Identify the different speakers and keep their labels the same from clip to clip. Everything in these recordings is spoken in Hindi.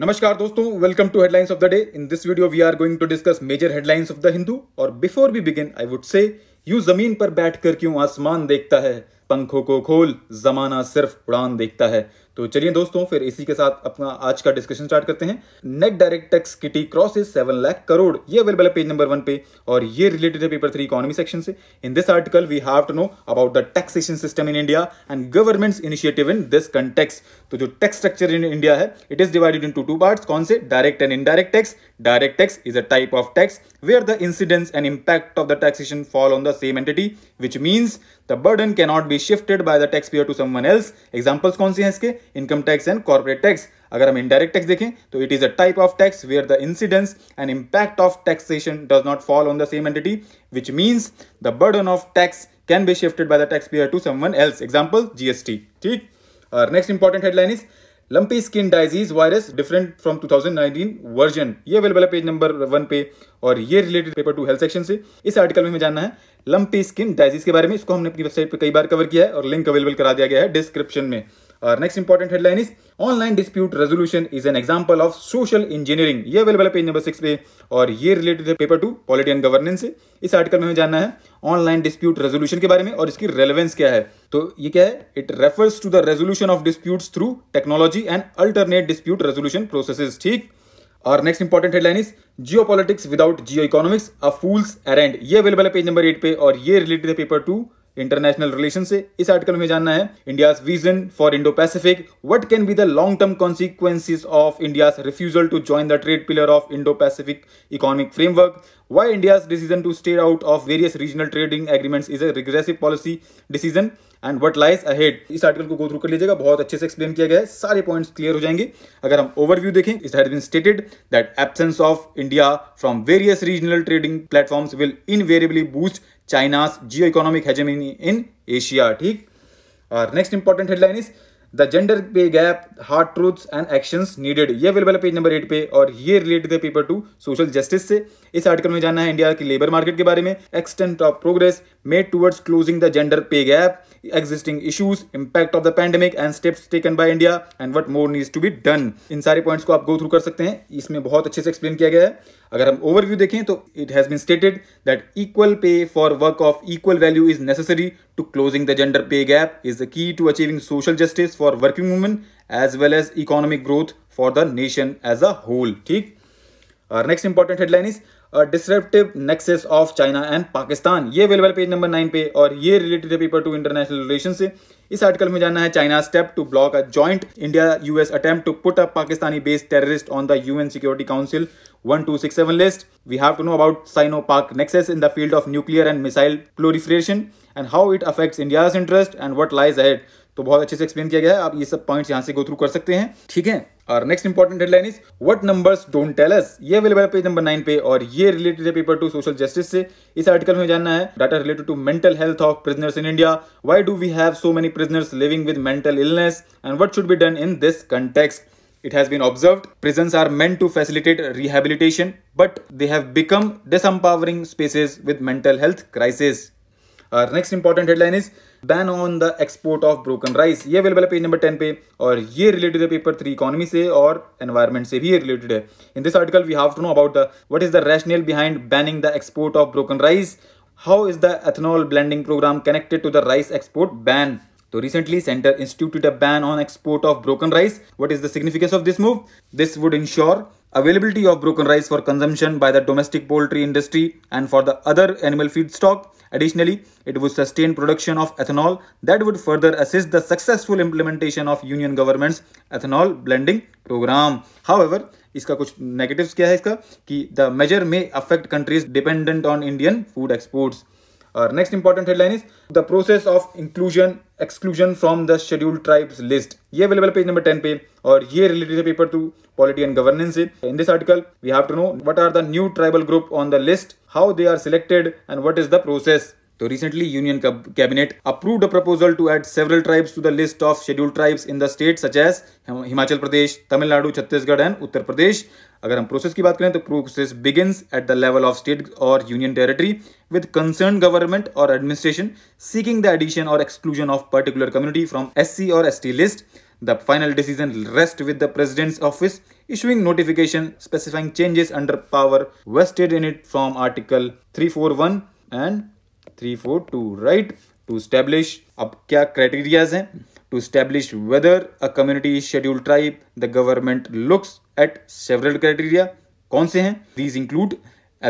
Speaker 1: नमस्कार दोस्तों welcome to headlines of the day in this video we are going to discuss major headlines of the Hindu और before we begin I would say you जमीन पर बैठकर क्यों आसमान देखता है पंखों को खोल जमाना सिर्फ उड़ान देखता है तो चलिए दोस्तों फिर इसी के साथ अपना आज का डिस्कशन स्टार्ट करते हैं net direct tax kitty crosses seven lakh crore ये अवेलेबल है पेज नंबर वन पे और ये रिलेटेड है पेपर थ्री इकोनॉमी सेक्शन से in this article we have to know about the taxation system in India and government's initiative in this context तो जो टैक्स स्ट्रक्चर इन इंडिया है it is divided in two part कौन से direct and indirect tax direct tax is a type of tax where the incidence and impact of the taxation fall on the same entity which means the burden cannot be shifted by the tax payer to someone else examples कौन से हैं इसके income tax and corporate tax अगर हम इनडायरेक्ट टैक्स देखें तो it is a type of tax where the incidence and impact of taxation does not fall on the same entity which means the burden of tax can be shifted by the tax payer to someone else example GST ठीक और next important headline is lumpy skin disease virus different from 2019 version ये अवेलेबल है पेज नंबर वन पे और ये related paper to health section से इस आर्टिकल में हमें जानना है लंपी स्किन डाइजीज के बारे में इसको हमने अपनी वेबसाइट पे कई बार कवर किया है और लिंक अवेलेबल करा दिया गया है डिस्क्रिप्शन में और next important headline is online dispute resolution is an example of social engineering ये अवेलेबल है पेज नंबर सिक्स पे और ये रिलेटेड है paper to polity and governance से इस आर्टिकल में हमें जानना है ऑनलाइन डिस्प्यूट रेजोल्यूशन के बारे में और इसकी रेलेवेंस क्या है तो ये क्या है it refers to the resolution of dispute through technology and alternate dispute resolution process ठीक और next important headline is geo politics without geo economics a fool's errand ये अवेलेबल है पेज नंबर एट पे और ये रिलेटेड है पेपर टू इंटरनेशनल रिलेशन से इस आर्टिकल में जानना है India vision for Indo Pacific what can be the long term consequences of India refusal to join the trade pillar of Indo Pacific economic framework why India decision to stay out of various regional trading agreements is a regressive policy decision and what lies ahead इस आर्टिकल को गो थ्रू कर लीजिएगा बहुत अच्छे से एक्सप्लेन किया गया है सारे पॉइंट्स क्लियर हो जाएंगे अगर हम ओवरव्यू देखें it has been stated that absence of India from various regional trading platforms will invariably boost China's geo economic hegemony in Asia ठीक और next important headline is the gender pay gap hard truth and action needed ये अवेलेबल है पेज नंबर एट पे और ये रिलेटेड है पेपर टू सोशल जस्टिस से इस आर्टिकल में जानना है इंडिया की लेबर मार्केट के बारे में extent of progress made towards closing the gender pay gap existing issues impact of the pandemic and steps taken by India and what more needs to be done in सारे पॉइंट्स को आप गो थ्रू कर सकते हैं इसमें बहुत अच्छे से एक्सप्लेन किया गया है अगर हम ओवरव्यू देखें तो it has been stated that equal pay for work of equal value is necessary to closing the gender pay gap is the key to achieving social justice for working women as well as economic growth for the nation as a whole ठीक next important headline is disruptive nexus of China and Pakistan ये अवेलेबल पेज नंबर नाइन पे और ये रिलेटेड है पेपर टू इंटरनेशनल रिलेशन से इस आर्टिकल में जानना है China step to block a joint India US attempt to put a Pakistani based terrorist on the UN security council 1267 list we have to know about Sino Pak nexus in the field of nuclear and missile proliferation and how it affect India interest and what lies ahead तो बहुत अच्छे से एक्सप्लेन किया गया है आप ये सब पॉइंट्स यहाँ से गो थ्रू कर सकते हैं ठीक है और next important headline is what numbers don't tell us ये अवेलेबल पेज नंबर नाइन पे और ये रिलेटेड है पेपर टू सोशल जस्टिस से इस आर्टिकल में जानना है data related to mental health of prisoners in India why do we have so many prisoners living with mental illness and what should be done in this context It has been observed prisons are meant to facilitate rehabilitation, but they have become disempowering spaces with mental health crisis. Our next important headline is ban on the export of broken rice ये अवेलेबल है पेज नंबर टेन पे और ये रिलेटेड है पेपर थ्री इकोनॉमी से और एनवायरमेंट से भी रिलेटेड है in this article we have to know about what is the rational behind banning the export of broken rice how is the ethanol blending program connected to the rice export ban तो recently centre institute a ban on export of broken rice what is the of this move this would ensure availability of broken rice for consumption by the domestic poultry industry and for the other animal feedstock. Additionally, it would sustain production of ethanol that would further assist the successful implementation of union government's ethanol blending program. However, इसका negative नेगेटिव्स क्या the measure may affect countries dependent on Indian food exports. Uh, next important headline is the process of inclusion exclusion from the scheduled tribes list ये available page number 10 पे और ये related है paper 2 polity and governance से in this article we have to know what are the new tribal group on the list how they are selected and what is the process तो recently union cabinet approved a proposal to add several tribes to the list of schedule tribes in the state such as Himachal Pradesh Tamil Nadu Chhattisgarh and Uttar Pradesh अगर हम प्रोसेस की बात करें तो process begins at the level of state और union territory with concern government और एडमिनिस्ट्रेशन सीकिंग द एडिशन और exclusion of particular community from S और S list the final decision rest with office President's notification specifying changes under power vested in it from article three four one and three four two right to establish अब क्या क्राइटेरियाज हैं to establish whether a community schedule tribe the government looks at several criteria कौन से हैं these include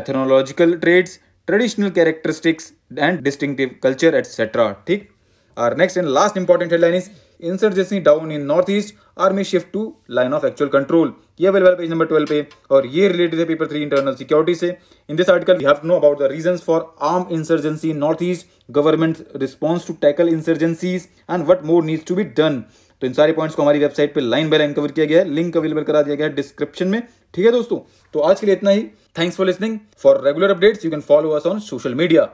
Speaker 1: ethnological traits traditional characteristics and distinctive culture et cetera ठीक Our next and last important headline is insurgency down in North East army shift to line of actual control ये अवेलेबल page number ट्वेल्व पे और ये related hai paper three internal security से in this article we have to know about the reasons for arm insurgency North East government response to tackle insurgencies and what more needs to be done तो इन सारे पॉइंट्स को हमारी वेबसाइट पे लाइन बाय लाइन कवर किया गया है लिंक अवेलेबल करा दिया गया है डिस्क्रिप्शन में ठीक है दोस्तों तो आज के लिए इतना ही thanks for listening for regular updates you can follow us on social media